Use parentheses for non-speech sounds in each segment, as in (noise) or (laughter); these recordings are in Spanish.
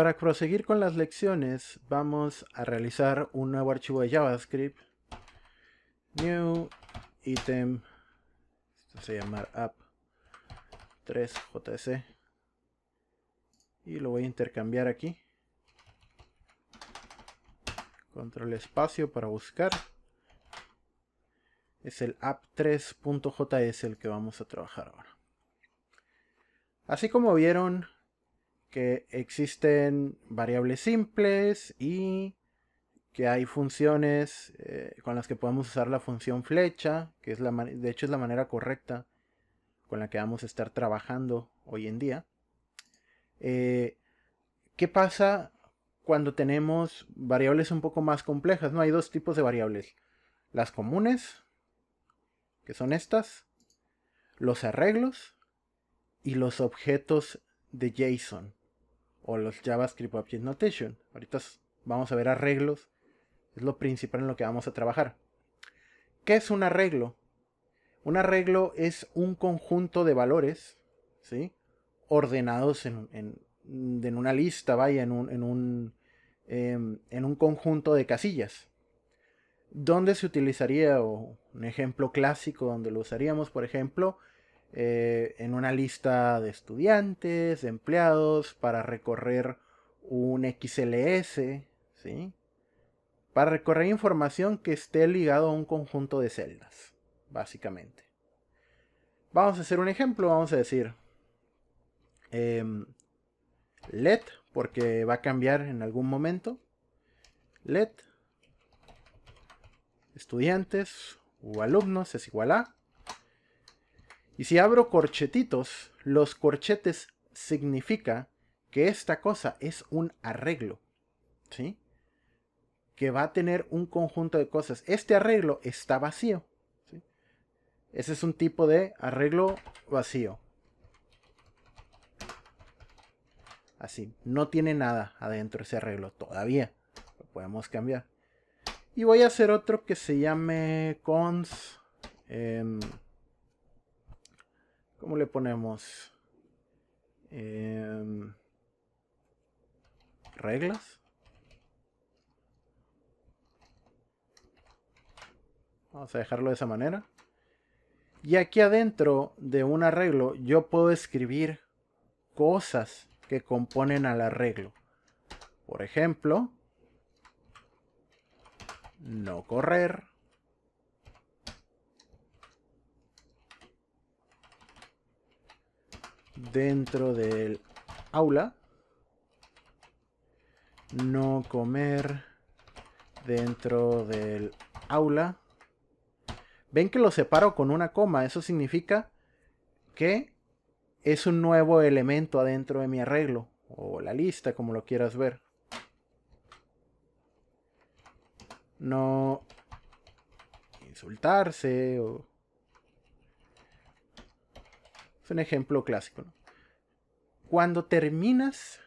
Para proseguir con las lecciones, vamos a realizar un nuevo archivo de JavaScript. New item, esto se llama app 3.js Y lo voy a intercambiar aquí. Control espacio para buscar. Es el app3.js el que vamos a trabajar ahora. Así como vieron, que existen variables simples y que hay funciones eh, con las que podemos usar la función flecha, que es la de hecho es la manera correcta con la que vamos a estar trabajando hoy en día. Eh, ¿Qué pasa cuando tenemos variables un poco más complejas? No hay dos tipos de variables. Las comunes, que son estas, los arreglos y los objetos de JSON o los JavaScript Object Notation. Ahorita vamos a ver arreglos, es lo principal en lo que vamos a trabajar. ¿Qué es un arreglo? Un arreglo es un conjunto de valores, ¿sí? Ordenados en, en, en una lista, vaya, en un, en un, em, conjunto de casillas. ¿Dónde se utilizaría? un ejemplo clásico donde lo usaríamos, por ejemplo, eh, en una lista de estudiantes, de empleados, para recorrer un XLS, ¿sí? Para recorrer información que esté ligado a un conjunto de celdas, básicamente. Vamos a hacer un ejemplo, vamos a decir em, LED, let, porque va a cambiar en algún momento. Let estudiantes u alumnos es igual a y si abro corchetitos, los corchetes significa que esta cosa es un arreglo, ¿sí? Que va a tener un conjunto de cosas. Este arreglo está vacío. ¿sí? Ese es un tipo de arreglo vacío. Así, no tiene nada adentro ese arreglo todavía. Lo podemos cambiar. Y voy a hacer otro que se llame cons... Em, ¿Cómo le ponemos? Em, ¿Reglas? Vamos a dejarlo de esa manera. Y aquí adentro de un arreglo yo puedo escribir cosas que componen al arreglo. Por ejemplo, no correr. dentro del aula. No comer dentro del aula. Ven que lo separo con una coma. Eso significa que es un nuevo elemento adentro de mi arreglo. O la lista, como lo quieras ver. No insultarse o un ejemplo clásico. Cuando terminas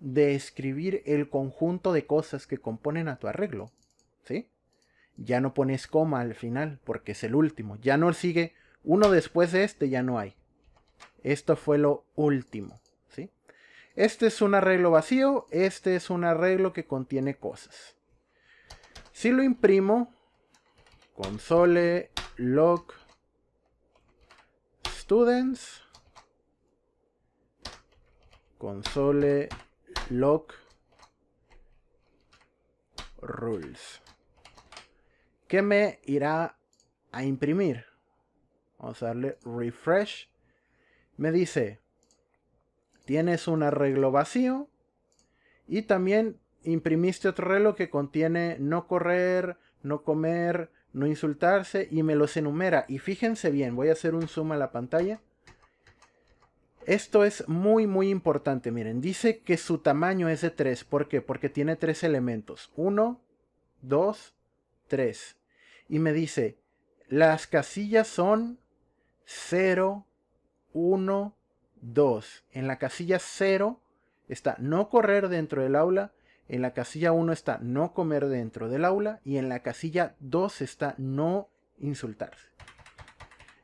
de escribir el conjunto de cosas que componen a tu arreglo, ¿sí? Ya no pones coma al final porque es el último. Ya no sigue uno después de este, ya no hay. Esto fue lo último, ¿sí? Este es un arreglo vacío, este es un arreglo que contiene cosas. Si lo imprimo, console log students console log rules. ¿Qué me irá a imprimir? Vamos a darle refresh. Me dice, tienes un arreglo vacío y también imprimiste otro reloj que contiene no correr, no comer, no insultarse y me los enumera. Y fíjense bien, voy a hacer un zoom a la pantalla. Esto es muy muy importante, miren, dice que su tamaño es de 3, ¿por qué? Porque tiene tres elementos, 1, 2, 3. Y me dice, las casillas son 0, 1, 2. En la casilla 0 está no correr dentro del aula, en la casilla 1 está no comer dentro del aula y en la casilla 2 está no insultarse.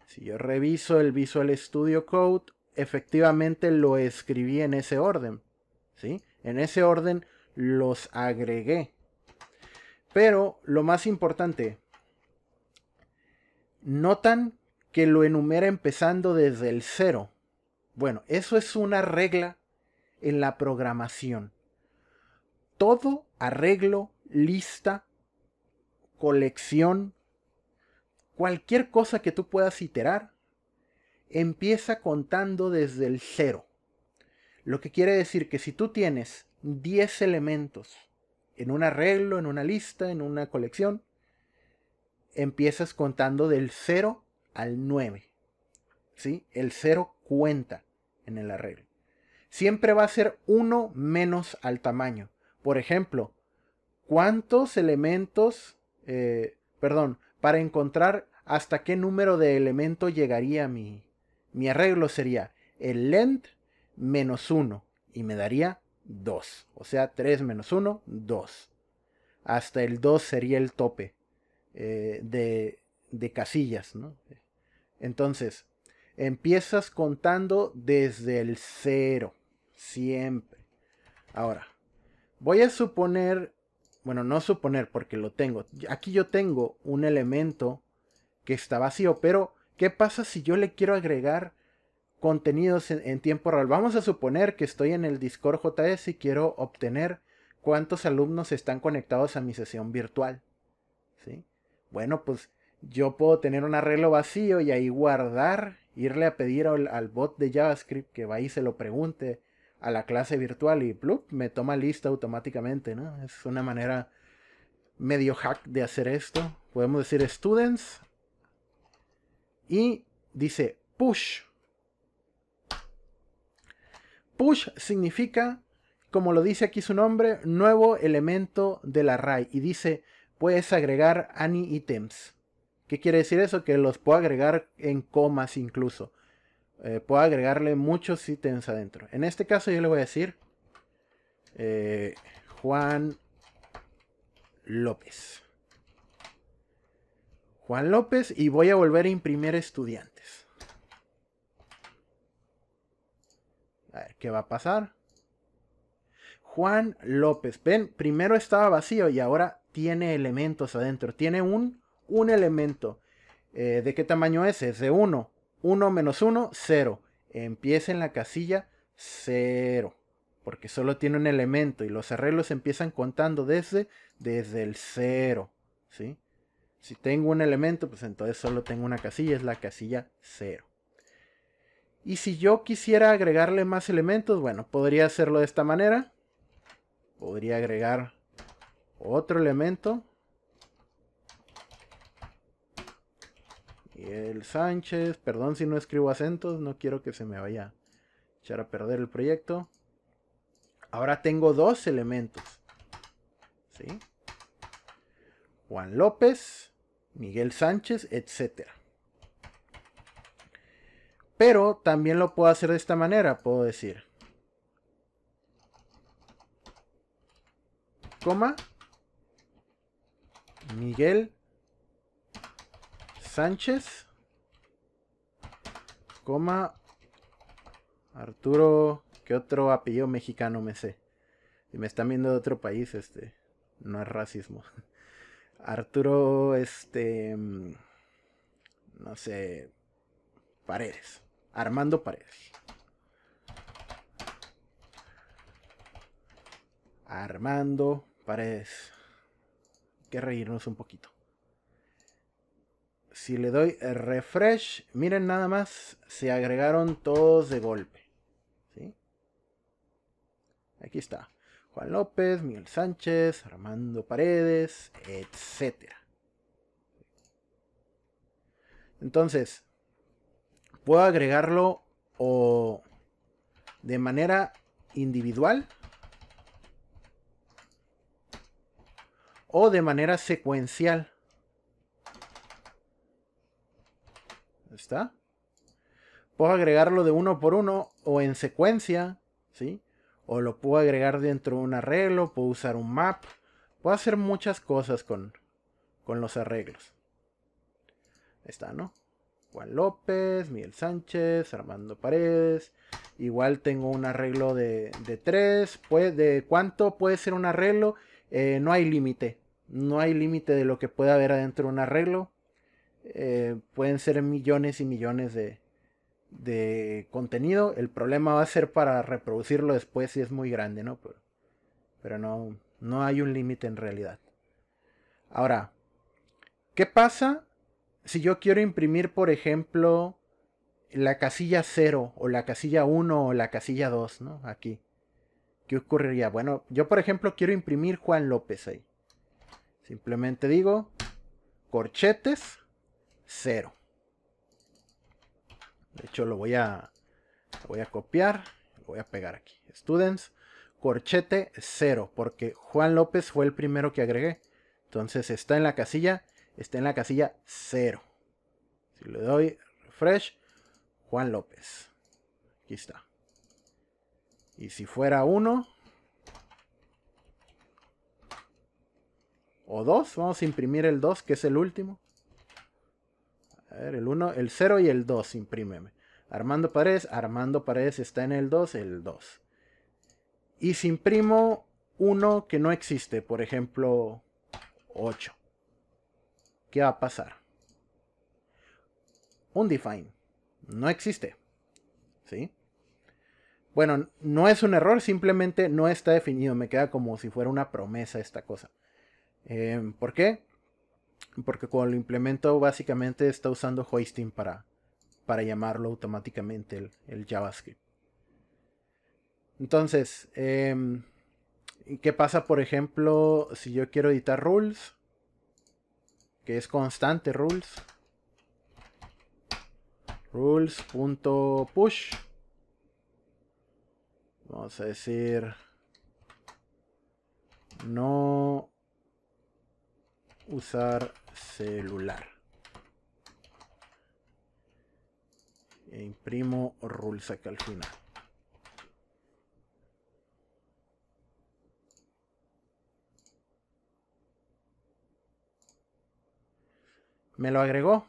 Si yo reviso el Visual Studio Code, efectivamente lo escribí en ese orden. ¿sí? En ese orden los agregué. Pero lo más importante, notan que lo enumera empezando desde el cero. Bueno, eso es una regla en la programación. Todo arreglo, lista, colección, cualquier cosa que tú puedas iterar, empieza contando desde el cero. Lo que quiere decir que si tú tienes 10 elementos en un arreglo, en una lista, en una colección, empiezas contando del 0 al 9. ¿Sí? El 0 cuenta en el arreglo. Siempre va a ser 1 menos al tamaño. Por ejemplo, ¿cuántos elementos, eh, perdón, para encontrar hasta qué número de elementos llegaría mi, mi arreglo sería el length menos 1 y me daría 2. O sea, 3 menos 1, 2. Hasta el 2 sería el tope eh, de, de casillas, ¿no? Entonces, empiezas contando desde el 0. Siempre. Ahora, voy a suponer, bueno, no suponer porque lo tengo. Aquí yo tengo un elemento que está vacío, pero ¿Qué pasa si yo le quiero agregar contenidos en, tiempo real? Vamos a suponer que estoy en el Discord JS y quiero obtener cuántos alumnos están conectados a mi sesión virtual. ¿Sí? Bueno, pues yo puedo tener un arreglo vacío y ahí guardar, irle a pedir al, bot de JavaScript que va y se lo pregunte a la clase virtual y me toma lista automáticamente, ¿no? Es una manera medio hack de hacer esto. Podemos decir students y dice push. Push significa, como lo dice aquí su nombre, nuevo elemento del array. Y dice, puedes agregar any items. ¿Qué quiere decir eso? Que los puedo agregar en comas incluso. Eh, puedo agregarle muchos items adentro. En este caso yo le voy a decir eh, Juan López. Juan López y voy a volver a imprimir estudiantes. A ver, ¿qué va a pasar? Juan López. Ven, primero estaba vacío y ahora tiene elementos adentro. Tiene un, un elemento. Eh, ¿De qué tamaño es? Es de 1. 1 menos 1, 0. Empieza en la casilla 0. Porque solo tiene un elemento y los arreglos empiezan contando desde, desde el 0. ¿sí? Si tengo un elemento, pues entonces solo tengo una casilla, es la casilla 0. Y si yo quisiera agregarle más elementos, bueno, podría hacerlo de esta manera. Podría agregar otro elemento. Y el Sánchez, perdón si no escribo acentos, no quiero que se me vaya a echar a perder el proyecto. Ahora tengo dos elementos. Juan López Miguel Sánchez, etc. Pero también lo puedo hacer de esta manera, puedo decir. Coma. Miguel Sánchez. Coma. Arturo. ¿Qué otro apellido mexicano me sé? Si me están viendo de otro país, este. No es racismo. (laughs) Arturo, este, mm, no sé, Paredes, Armando Paredes. Armando Paredes. Hay que reírnos un poquito. Si le doy refresh, miren nada más, se agregaron todos de golpe. ¿sí? Aquí está. Juan López, Miguel Sánchez, Armando Paredes, etc. Entonces, puedo agregarlo o de manera individual o de manera secuencial. ¿Está? Puedo agregarlo de uno por uno o en secuencia, ¿sí? o lo puedo agregar dentro de un arreglo, puedo usar un map, puedo hacer muchas cosas con, con los arreglos. Ahí está, ¿no? Juan López, Miguel Sánchez, Armando Paredes. Igual tengo un arreglo de, de tres. ¿De cuánto puede ser un arreglo? Eh, no hay límite. No hay límite de lo que pueda haber adentro de un arreglo. Eh, pueden ser millones y millones de, de contenido, el problema va a ser para reproducirlo después si es muy grande, ¿no? Pero, pero no, no hay un límite en realidad. Ahora, ¿qué pasa si yo quiero imprimir, por ejemplo, la casilla 0 o la casilla 1 o la casilla 2, ¿no? Aquí. ¿Qué ocurriría? Bueno, yo por ejemplo quiero imprimir Juan López ahí. Simplemente digo corchetes 0. De hecho, lo voy a, voy a copiar, lo voy a pegar aquí. Students, corchete 0, porque Juan López fue el primero que agregué. Entonces está en la casilla, está en la casilla 0. Si le doy refresh, Juan López. Aquí está. Y si fuera 1 o 2, vamos a imprimir el 2, que es el último el 1, el 0 y el 2, imprímeme. Armando Paredes, Armando Paredes está en el 2, el 2. Y si imprimo uno que no existe, por ejemplo, 8, ¿qué va a pasar? Undefine, no existe. ¿Sí? Bueno, no es un error, simplemente no está definido. Me queda como si fuera una promesa esta cosa. Eh, ¿Por qué? porque cuando lo implemento básicamente está usando hoisting para, para llamarlo automáticamente el, JavaScript. Entonces, em, ¿qué pasa por ejemplo si yo quiero editar rules? Que es constante rules. Rules.push. Vamos a decir no usar celular. E imprimo saca al final. Me lo agregó.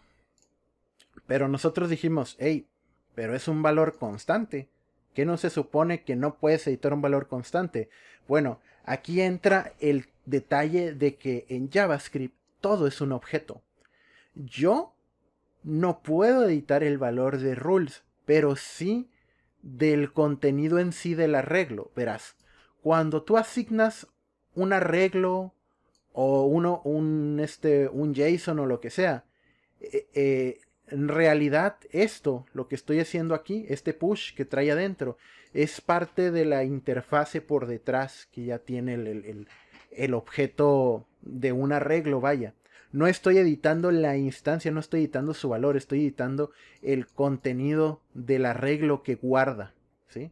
Pero nosotros dijimos, hey, pero es un valor constante que no se supone que no puedes editar un valor constante. Bueno, aquí entra el detalle de que en JavaScript todo es un objeto. Yo no puedo editar el valor de rules, pero sí del contenido en sí del arreglo. Verás, cuando tú asignas un arreglo o uno, un, este, un JSON o lo que sea, eh, eh, en realidad esto, lo que estoy haciendo aquí, este push que trae adentro, es parte de la interfase por detrás que ya tiene el, el, objeto de un arreglo, vaya. No estoy editando la instancia, no estoy editando su valor, estoy editando el contenido del arreglo que guarda, ¿sí?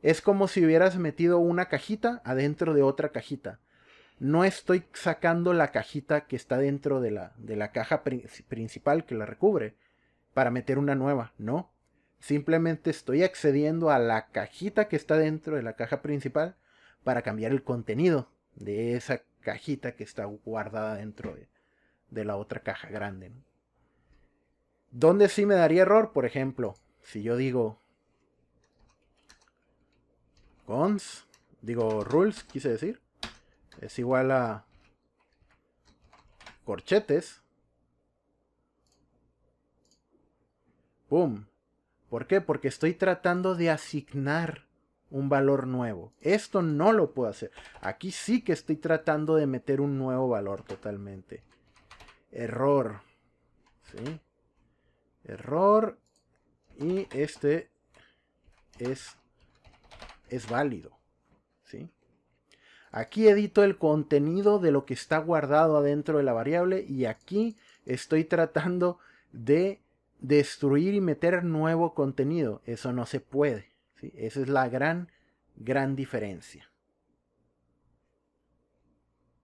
Es como si hubieras metido una cajita adentro de otra cajita. No estoy sacando la cajita que está dentro de la, de la caja principal que la recubre para meter una nueva, no. Simplemente estoy accediendo a la cajita que está dentro de la caja principal para cambiar el contenido de esa cajita que está guardada dentro de, la otra caja grande. ¿Dónde sí me daría error? Por ejemplo, si yo digo cons, digo rules, quise decir, es igual a corchetes, ¡Pum! ¿Por qué? Porque estoy tratando de asignar un valor nuevo. Esto no lo puedo hacer. Aquí sí que estoy tratando de meter un nuevo valor totalmente. Error. ¿Sí? Error. Y este es, es válido. ¿Sí? Aquí edito el contenido de lo que está guardado adentro de la variable y aquí estoy tratando de destruir y meter nuevo contenido. Eso no se puede. ¿sí? Esa es la gran, gran diferencia.